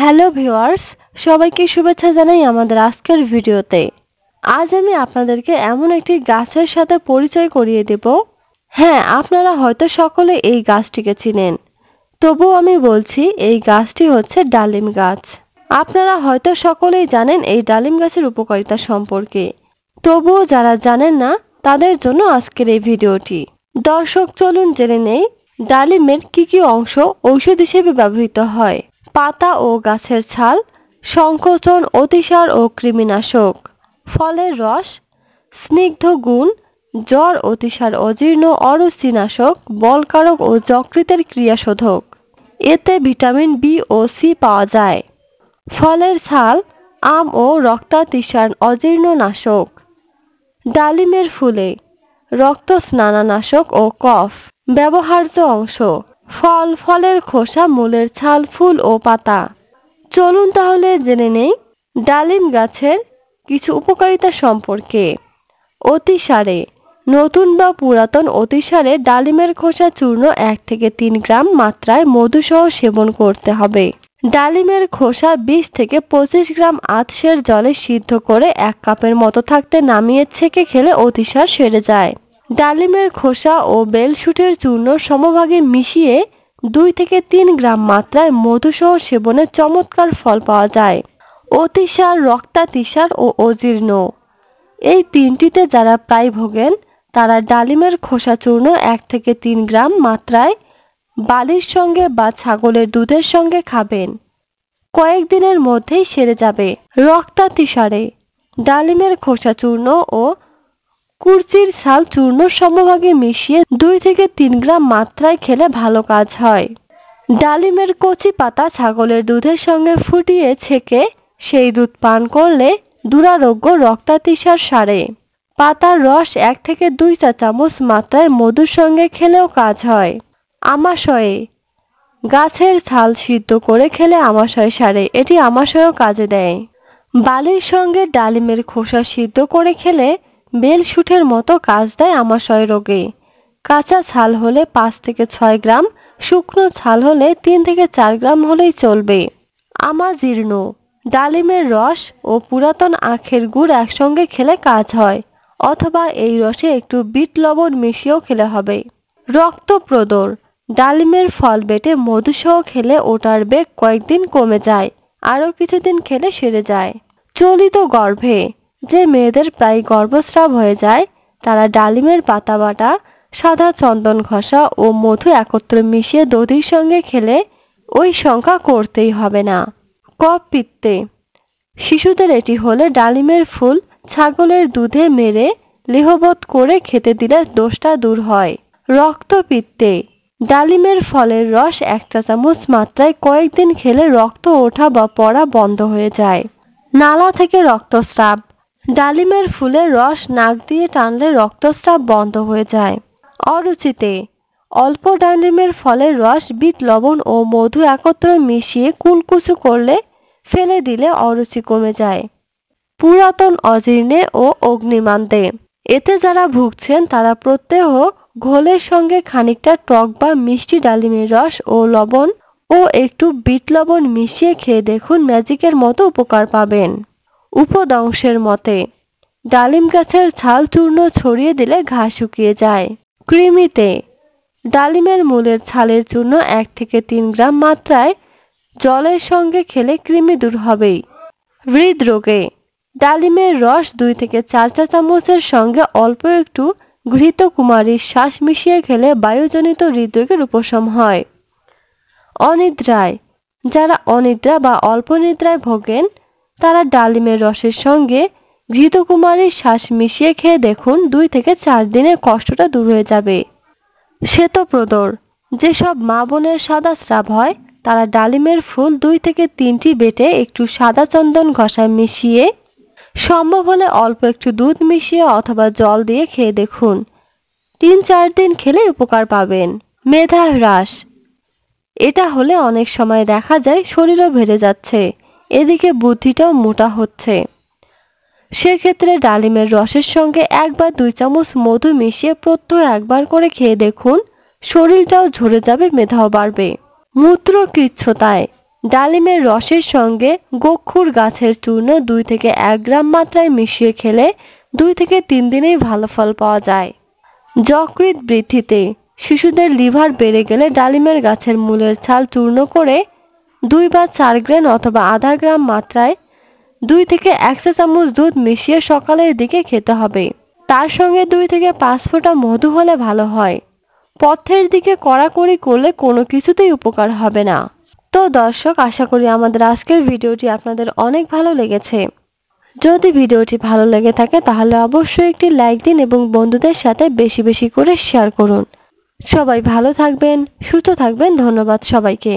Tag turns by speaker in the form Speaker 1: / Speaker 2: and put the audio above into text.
Speaker 1: hello viewers সবাইকে শুভেচ্ছা জানাই আমাদের আজকের ভিডিওতে আজ আমি আপনাদেরকে এমন একটি গাছের সাথে পরিচয় করিয়ে দেব হ্যাঁ আপনারা হয়তো সকলে এই গাছটিকে চিনেন তবু আমি বলছি এই গাছটি হচ্ছে ডালিম গাছ আপনারা হয়তো সকলেই জানেন এই ডালিম গাছের উপকারিতা সম্পর্কে তবুও যারা জানেন না তাদের জন্য আজকের এই ভিডিওটি দর্শক চলুন জেনে নেই ডালিমের কি কি অংশ ঔষধ হিসেবে ব্যবহৃত হয় পাতা ও গাছের ছাল সংকোচন অতিসার ও কৃমিনাশক ফলের রস স্নিগ্ধ গুণ জ্বর অতিসার অজীর্ণ অরুচিনাশক বলকারক ও যকৃতের ক্রিয়াশোধক এতে ভিটামিন বি ও সি পাওয়া যায় ফলের ছাল আম ও রক্তাতিসার অজীর্ণ নাশক ডালিমের ফুলে রক্ত স্নানানাশক ও কফ ব্যবহার্য অংশ ফল ফলের খোসা মূলের ছাল ফুল ও পাতা চলুন তাহলে জেনে নেই ডালিম গাছের কিছু উপকারিতা সম্পর্কে অতিসারে নতুন বা পুরাতন অতিসারে ডালিমের খোসা চূর্ণ এক থেকে তিন গ্রাম মাত্রায় মধুসহ সেবন করতে হবে ডালিমের খোসা বিশ থেকে পঁচিশ গ্রাম আতসের জলে সিদ্ধ করে এক কাপের মতো থাকতে নামিয়ে ছেঁকে খেলে অতিসার সেরে যায় ডালিমের খোসা ও বেলশুটের চূর্ণ সমভাগে মিশিয়ে দুই থেকে তিন গ্রাম মাত্রায় মধুসহ সেবনে চমৎকার ফল পাওয়া যায় অতিসার রক্তাতিসার ও অজীর্ণ এই তিনটিতে যারা প্রায় ভোগেন তারা ডালিমের খোসা চূর্ণ এক থেকে তিন গ্রাম মাত্রায় বালির সঙ্গে বা ছাগলের দুধের সঙ্গে খাবেন কয়েকদিনের মধ্যেই সেরে যাবে রক্তাতিসারে ডালিমের খোসা চূর্ণ ও কুরচির ছাল চূর্ণ সমভাগে মিশিয়ে দুই থেকে তিন গ্রাম মাত্রায় খেলে ভালো কাজ হয় ডালিমের কচি পাতা ছাগলের দুধের সঙ্গে ফুটিয়ে ছেঁকে সেই দুধ পান করলে দুরারোগ্য রক্তাতিসার সারে পাতার রস এক থেকে দুই চা চামচ মাত্রায় মধুর সঙ্গে খেলেও কাজ হয় আমাশয়ে গাছের ছাল সিদ্ধ করে খেলে আমাশয় সারে এটি আমাশয়ও কাজে দেয় বালির সঙ্গে ডালিমের খোসা সিদ্ধ করে খেলে শুটের মতো কাজ দেয় আমাশয় রোগে কাঁচা ছাল হলে পাঁচ থেকে ছয় গ্রাম শুকনো ছাল হলে তিন থেকে চার গ্রাম হলেই চলবে আমাজীর্ণ ডালিমের রস ও পুরাতন আখের গুড় একসঙ্গে খেলে কাজ হয় অথবা এই রসে একটু বিট লবণ মিশিয়েও খেলে হবে প্রদর ডালিমের ফল বেটে মধুসহ খেলে ওটার বেগ কয়েকদিন কমে যায় আরও কিছুদিন খেলে সেরে যায় চলিত গর্ভে যে মেয়েদের প্রায় গর্ভস্রাব হয়ে যায় তারা ডালিমের পাতা বাটা সাদা চন্দন ঘষা ও মধু একত্র মিশিয়ে দধির সঙ্গে খেলে ওই সংখ্যা করতেই হবে না কপ পিত্তে শিশুদের এটি হলে ডালিমের ফুল ছাগলের দুধে মেরে লেহবোধ করে খেতে দিলে দোষটা দূর হয় রক্ত পিত্তে ডালিমের ফলের রস এক চা চামচ মাত্রায় কয়েকদিন খেলে রক্ত ওঠা বা পড়া বন্ধ হয়ে যায় নালা থেকে রক্তস্রাব ডালিমের ফুলের রস নাক দিয়ে টানলে রক্তস্রাব বন্ধ হয়ে যায় অরুচিতে অল্প ডালিমের ফলের রস বিট লবণ ও মধু একত্র মিশিয়ে কুলকুচু করলে ফেলে দিলে অরুচি কমে যায় পুরাতন অজীর্ণে ও অগ্নিমান্দে এতে যারা ভুগছেন তারা প্রত্যহ ঘোলের সঙ্গে খানিকটা টক বা মিষ্টি ডালিমের রস ও লবণ ও একটু বিট লবণ মিশিয়ে খেয়ে দেখুন ম্যাজিকের মতো উপকার পাবেন উপদংশের মতে ডালিম গাছের ছাল চূর্ণ ছড়িয়ে দিলে ঘা শুকিয়ে যায় কৃমিতে ডালিমের মূলের ছালের চূর্ণ এক থেকে তিন গ্রাম মাত্রায় জলের সঙ্গে খেলে কৃমি দূর হবেই হৃদরোগে ডালিমের রস দুই থেকে চার চা চামচের সঙ্গে অল্প একটু গৃহীত কুমারীর শ্বাস মিশিয়ে খেলে বায়ুজনিত হৃদরোগের উপশম হয় অনিদ্রায় যারা অনিদ্রা বা অল্প নিদ্রায় ভোগেন তারা ডালিমের রসের সঙ্গে কুমারের শ্বাস মিশিয়ে খেয়ে দেখুন দুই থেকে চার দিনের কষ্টটা দূর হয়ে যাবে শ্বেতপ্রদর যেসব মা বোনের সাদা স্রাব হয় তারা ডালিমের ফুল দুই থেকে তিনটি বেটে একটু সাদা চন্দন ঘষায় মিশিয়ে সম্ভব হলে অল্প একটু দুধ মিশিয়ে অথবা জল দিয়ে খেয়ে দেখুন তিন চার দিন খেলে উপকার পাবেন মেধা হ্রাস এটা হলে অনেক সময় দেখা যায় শরীরও ভেড়ে যাচ্ছে এদিকে বুদ্ধিটাও মোটা হচ্ছে সেক্ষেত্রে ডালিমের রসের সঙ্গে একবার দুই চামচ মধু মিশিয়ে প্রত্যয় একবার করে খেয়ে দেখুন শরীরটাও ঝরে যাবে মেধাও বাড়বে মূত্র কৃচ্ছতায় ডালিমের রসের সঙ্গে গক্ষুর গাছের চূর্ণ দুই থেকে এক গ্রাম মাত্রায় মিশিয়ে খেলে দুই থেকে তিন দিনেই ভালো ফল পাওয়া যায় যকৃত বৃদ্ধিতে শিশুদের লিভার বেড়ে গেলে ডালিমের গাছের মূলের ছাল চূর্ণ করে দুই বা চার গ্রেন অথবা আধা গ্রাম মাত্রায় দুই থেকে এক চা চামচ দুধ মিশিয়ে সকালের দিকে খেতে হবে তার সঙ্গে দুই থেকে পাঁচ ফোঁটা মধু হলে ভালো হয় পথের দিকে কড়াকড়ি করলে কোনো কিছুতেই উপকার হবে না তো দর্শক আশা করি আমাদের আজকের ভিডিওটি আপনাদের অনেক ভালো লেগেছে যদি ভিডিওটি ভালো লেগে থাকে তাহলে অবশ্যই একটি লাইক দিন এবং বন্ধুদের সাথে বেশি বেশি করে শেয়ার করুন সবাই ভালো থাকবেন সুস্থ থাকবেন ধন্যবাদ সবাইকে